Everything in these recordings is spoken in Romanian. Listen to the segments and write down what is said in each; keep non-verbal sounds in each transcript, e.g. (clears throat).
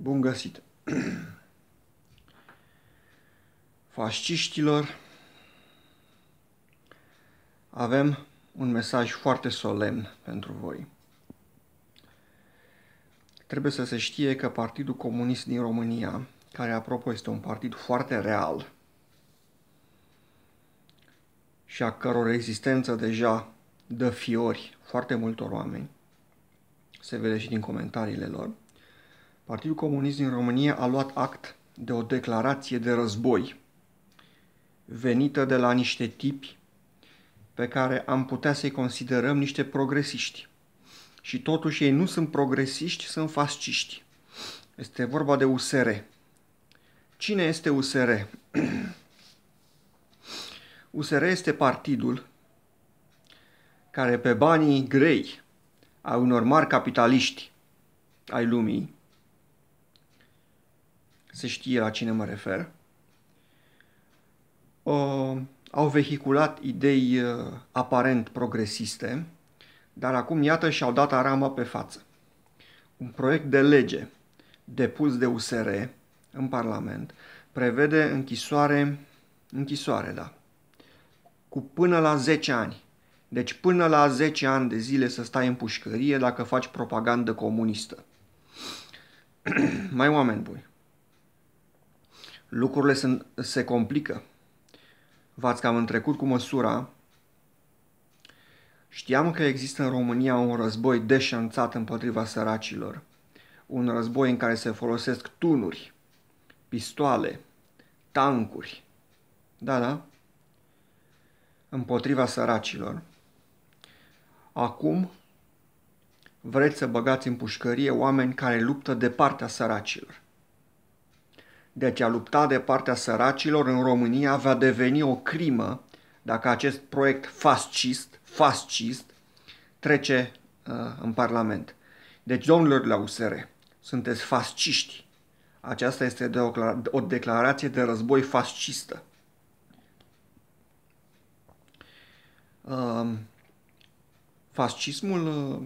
Bun găsit! (clears throat) Fasciștilor avem un mesaj foarte solemn pentru voi. Trebuie să se știe că Partidul Comunist din România, care apropo este un partid foarte real și a căror existență deja dă fiori foarte multor oameni, se vede și din comentariile lor, Partidul Comunist din România a luat act de o declarație de război venită de la niște tipi pe care am putea să-i considerăm niște progresiști. Și totuși ei nu sunt progresiști, sunt fasciști. Este vorba de USR. Cine este USR? (clears throat) USR este partidul care pe banii grei a unor mari capitaliști ai lumii se știe la cine mă refer, au vehiculat idei uh, aparent progresiste, dar acum iată și-au dat arama pe față. Un proiect de lege depus de USR în Parlament prevede închisoare, închisoare, da, cu până la 10 ani. Deci până la 10 ani de zile să stai în pușcărie dacă faci propagandă comunistă. (clears throat) Mai oameni buni lucrurile sunt, se complică. V-ați cam întrecut cu măsura. Știam că există în România un război deșanțat împotriva săracilor. Un război în care se folosesc tunuri, pistoale, tancuri. Da, da. Împotriva săracilor. Acum vreți să băgați în pușcărie oameni care luptă de partea săracilor. Deci a lupta de partea săracilor în România va deveni o crimă dacă acest proiect fascist, fascist trece uh, în Parlament. Deci, domnilor la USR, sunteți fasciști. Aceasta este de o, o declarație de război fascistă. Uh, fascismul, uh,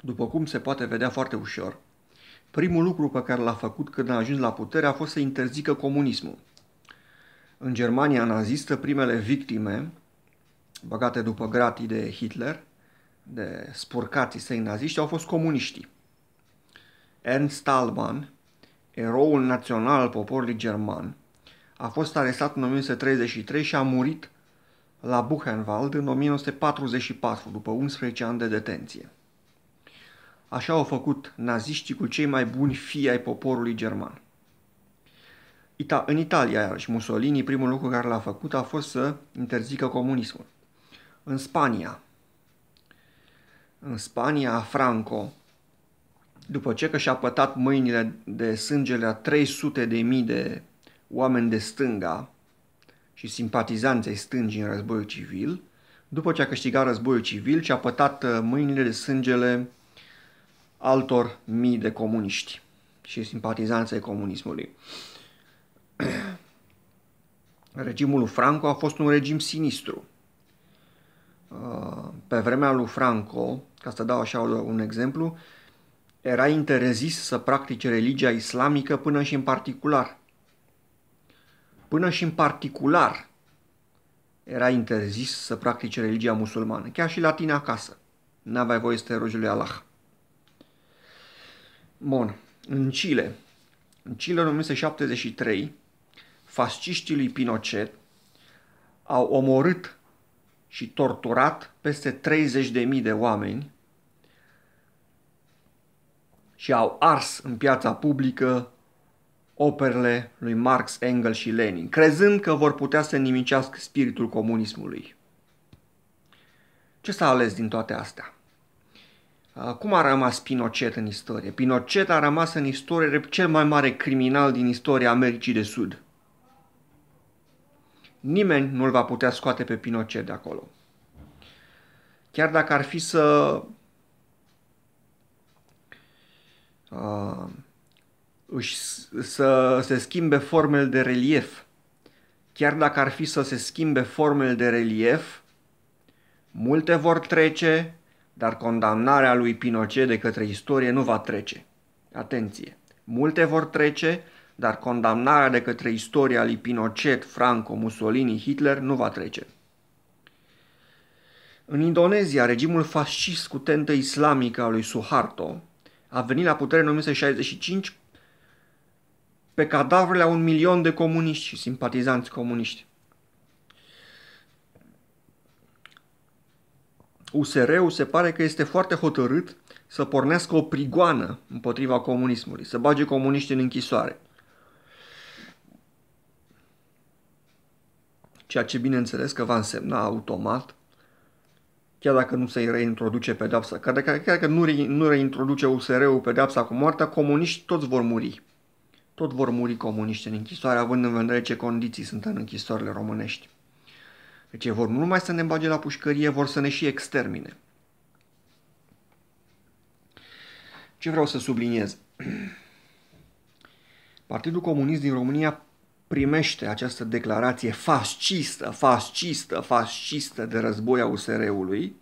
după cum se poate vedea foarte ușor, Primul lucru pe care l-a făcut când a ajuns la putere a fost să interzică comunismul. În Germania nazistă, primele victime, băgate după gratii de Hitler, de spurcații săi naziști, au fost comuniștii. Ernst Alban, eroul național al poporului german, a fost arestat în 1933 și a murit la Buchenwald în 1944, după 11 ani de detenție. Așa au făcut naziștii cu cei mai buni fii ai poporului german. Ita- în Italia, iarăși, Mussolini, primul lucru care l-a făcut a fost să interzică comunismul. În Spania, în Spania, Franco, după ce că și-a pătat mâinile de sângele a 300 de mii de oameni de stânga și simpatizanței stângi în războiul civil, după ce a câștigat războiul civil, și-a pătat uh, mâinile de sângele altor mii de comuniști și simpatizanței comunismului. (clears throat) Regimul lui Franco a fost un regim sinistru. Uh, pe vremea lui Franco, ca să dau așa un exemplu, era interzis să practice religia islamică până și în particular. Până și în particular era interzis să practice religia musulmană, chiar și la tine acasă. N-aveai voie să te rogi lui Allah. Bun. În Chile. În Chile, în 1973, fasciștii lui Pinochet au omorât și torturat peste 30.000 de oameni și au ars în piața publică operele lui Marx, Engels și Lenin, crezând că vor putea să nimicească spiritul comunismului. Ce s-a ales din toate astea? Cum a rămas Pinochet în istorie? Pinochet a rămas în istorie cel mai mare criminal din istoria Americii de Sud. Nimeni nu-l va putea scoate pe Pinochet de acolo. Chiar dacă ar fi să uh, își, să se schimbe formele de relief, chiar dacă ar fi să se schimbe formele de relief, multe vor trece, dar condamnarea lui Pinochet de către istorie nu va trece. Atenție! Multe vor trece, dar condamnarea de către istoria lui Pinochet, Franco, Mussolini, Hitler nu va trece. În Indonezia, regimul fascist cu tentă islamică a lui Suharto a venit la putere în 1965 pe cadavrele a un milion de comuniști și simpatizanți comuniști. USR-ul se pare că este foarte hotărât să pornească o prigoană împotriva comunismului, să bage comuniști în închisoare. Ceea ce bineînțeles că va însemna automat, chiar dacă nu se reintroduce pedapsa, chiar dacă, chiar dacă nu, re, nu reintroduce USR-ul pedapsa cu moartea, comuniști toți vor muri. Tot vor muri comuniști în închisoare, având în vedere ce condiții sunt în închisorile românești. Deci vor nu numai să ne bage la pușcărie, vor să ne și extermine. Ce vreau să subliniez? (clears throat) Partidul Comunist din România primește această declarație fascistă, fascistă, fascistă de război a USR-ului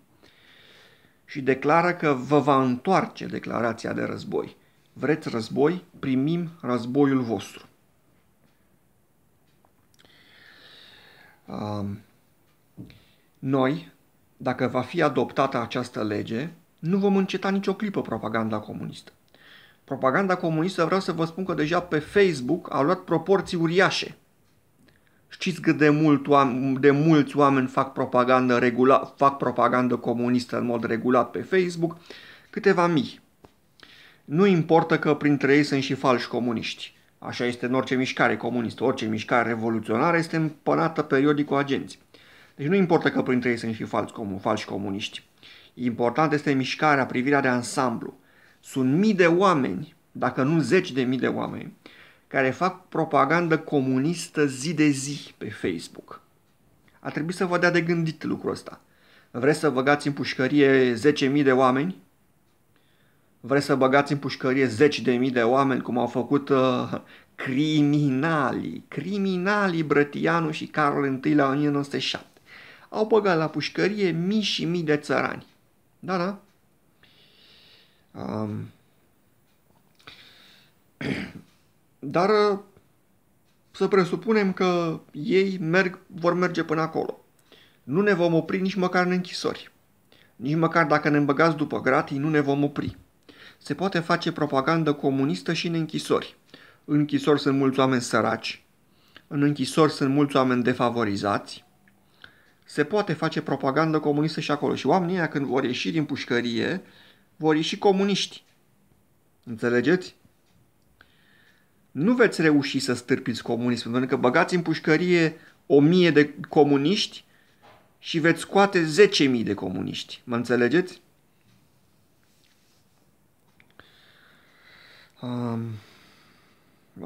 și declară că vă va întoarce declarația de război. Vreți război? Primim războiul vostru. Um noi, dacă va fi adoptată această lege, nu vom înceta nicio clipă propaganda comunistă. Propaganda comunistă, vreau să vă spun că deja pe Facebook a luat proporții uriașe. Știți cât de, mult oameni, de mulți oameni fac propagandă, regula, fac propagandă comunistă în mod regulat pe Facebook? Câteva mii. Nu importă că printre ei sunt și falși comuniști. Așa este în orice mișcare comunistă. Orice mișcare revoluționară este împănată periodic cu agenții. Deci nu importă că printre ei sunt și falși, comun, falși comuniști. Important este mișcarea, privirea de ansamblu. Sunt mii de oameni, dacă nu zeci de mii de oameni, care fac propagandă comunistă zi de zi pe Facebook. A trebuit să vă dea de gândit lucrul ăsta. Vreți să băgați în pușcărie 10.000 de oameni? Vreți să băgați în pușcărie 10.000 de, de oameni, cum au făcut uh, criminalii, criminalii Brătianu și Carol I la 1907? au băgat la pușcărie mii și mii de țărani. Da, da. Um. (clears throat) Dar uh, să presupunem că ei merg, vor merge până acolo. Nu ne vom opri nici măcar în închisori. Nici măcar dacă ne îmbăgați după gratii, nu ne vom opri. Se poate face propagandă comunistă și în închisori. În închisori sunt mulți oameni săraci. În închisori sunt mulți oameni defavorizați se poate face propagandă comunistă și acolo. Și oamenii ăia, când vor ieși din pușcărie, vor ieși comuniști. Înțelegeți? Nu veți reuși să stârpiți comunismul, pentru că băgați în pușcărie o mie de comuniști și veți scoate zece mii de comuniști. Mă înțelegeți? Um,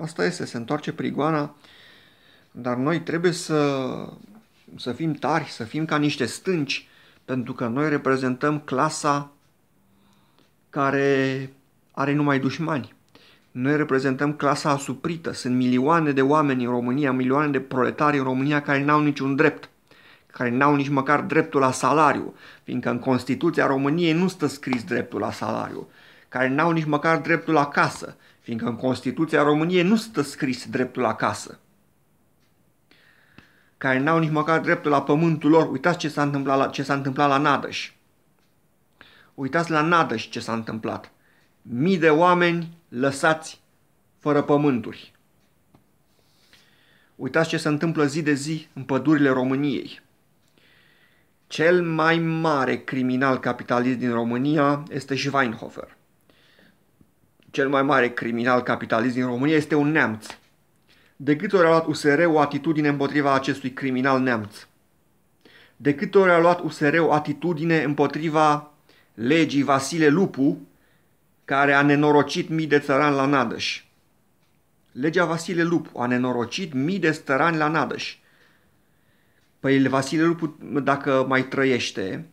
asta este, se întoarce prigoana, dar noi trebuie să să fim tari, să fim ca niște stânci, pentru că noi reprezentăm clasa care are numai dușmani. Noi reprezentăm clasa asuprită. Sunt milioane de oameni în România, milioane de proletari în România care n-au niciun drept, care n-au nici măcar dreptul la salariu, fiindcă în Constituția României nu stă scris dreptul la salariu, care n-au nici măcar dreptul la casă, fiindcă în Constituția României nu stă scris dreptul la casă care n-au nici măcar dreptul la pământul lor, uitați ce s-a întâmplat la, ce s-a întâmplat la Nadăș. Uitați la Nadăș ce s-a întâmplat. Mii de oameni lăsați fără pământuri. Uitați ce se întâmplă zi de zi în pădurile României. Cel mai mare criminal capitalist din România este Schweinhofer. Cel mai mare criminal capitalist din România este un neamț de câte ori a luat usr o atitudine împotriva acestui criminal neamț? De câte ori a luat usr o atitudine împotriva legii Vasile Lupu, care a nenorocit mii de țărani la Nadăș? Legea Vasile Lupu a nenorocit mii de țărani la Nadăș. Păi Vasile Lupu, dacă mai trăiește,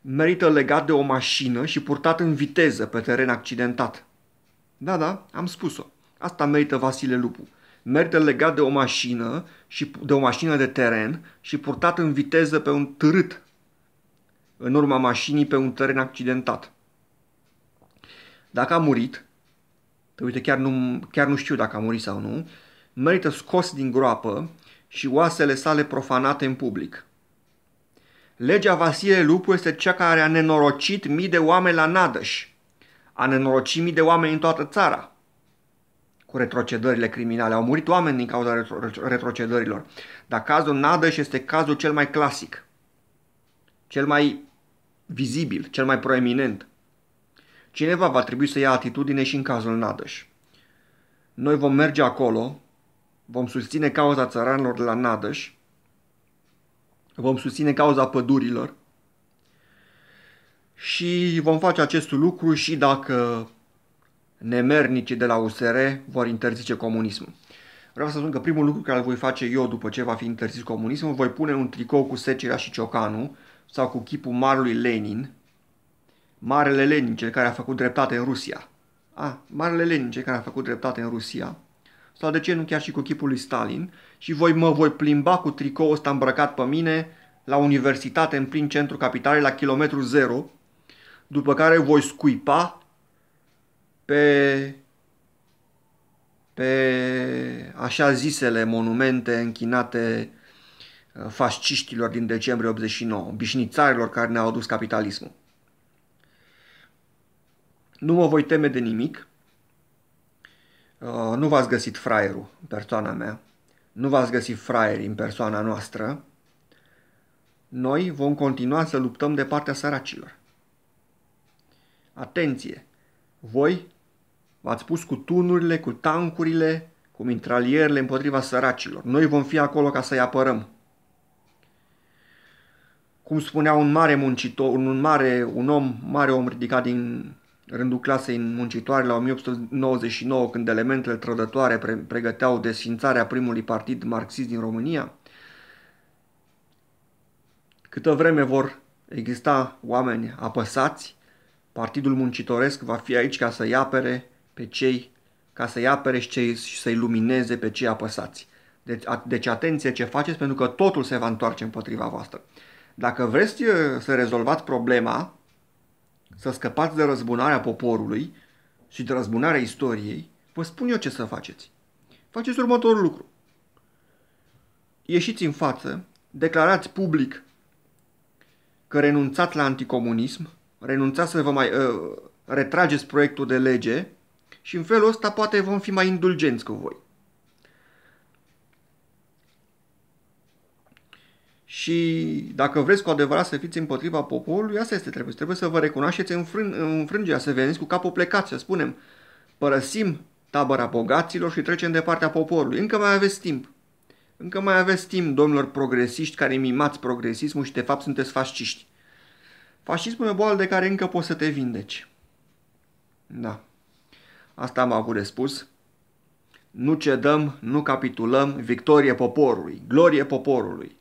merită legat de o mașină și purtat în viteză pe teren accidentat. Da, da, am spus-o. Asta merită Vasile Lupu merită legat de o mașină și de o mașină de teren și purtat în viteză pe un târât în urma mașinii pe un teren accidentat. Dacă a murit, te uite, chiar nu, chiar nu știu dacă a murit sau nu, merită scos din groapă și oasele sale profanate în public. Legea Vasile Lupu este cea care a nenorocit mii de oameni la Nadăș, a nenorocit mii de oameni în toată țara – cu retrocedările criminale. Au murit oameni din cauza retrocedărilor. Dar cazul Nadăș este cazul cel mai clasic, cel mai vizibil, cel mai proeminent. Cineva va trebui să ia atitudine și în cazul Nadăș. Noi vom merge acolo, vom susține cauza țăranilor de la Nadăș, vom susține cauza pădurilor și vom face acest lucru și dacă nemernicii de la USR vor interzice comunismul. Vreau să spun că primul lucru care îl voi face eu după ce va fi interzis comunismul, voi pune un tricou cu Secera și Ciocanu sau cu chipul marului Lenin, Marele Lenin, cel care a făcut dreptate în Rusia. A, Marele Lenin, cel care a făcut dreptate în Rusia, sau de ce nu chiar și cu chipul lui Stalin, și voi mă voi plimba cu tricou ăsta îmbrăcat pe mine la universitate în plin centru capitalei, la kilometru zero, după care voi scuipa pe, pe așa zisele monumente închinate uh, fasciștilor din decembrie 89, bișnițarilor care ne-au adus capitalismul. Nu mă voi teme de nimic. Uh, nu v-ați găsit fraierul, persoana mea. Nu v-ați găsit fraieri în persoana noastră. Noi vom continua să luptăm de partea săracilor. Atenție! Voi V-ați pus cu tunurile, cu tancurile, cu mitralierele împotriva săracilor. Noi vom fi acolo ca să-i apărăm. Cum spunea un mare muncitor, un, mare, un om, mare om ridicat din rândul clasei în muncitoare la 1899, când elementele trădătoare pre- pregăteau desfințarea primului partid marxist din România, câtă vreme vor exista oameni apăsați, Partidul Muncitoresc va fi aici ca să-i apere pe cei ca să-i apere și, cei, și să-i lumineze pe cei apăsați. Deci, a, deci atenție ce faceți pentru că totul se va întoarce împotriva voastră. Dacă vreți să rezolvați problema, să scăpați de răzbunarea poporului și de răzbunarea istoriei, vă spun eu ce să faceți. Faceți următorul lucru. Ieșiți în față, declarați public că renunțați la anticomunism, renunțați să vă mai uh, retrageți proiectul de lege și în felul ăsta poate vom fi mai indulgenți cu voi. Și dacă vreți cu adevărat să fiți împotriva poporului, asta este trebuie. Trebuie să vă recunoașteți în înfrângerea, să veniți cu capul plecat, să spunem, părăsim tabăra bogaților și trecem de partea poporului. Încă mai aveți timp. Încă mai aveți timp, domnilor progresiști care mimați progresismul și de fapt sunteți fasciști. Fascismul e boală de care încă poți să te vindeci. Da. Asta am avut de spus. Nu cedăm, nu capitulăm, victorie poporului, glorie poporului.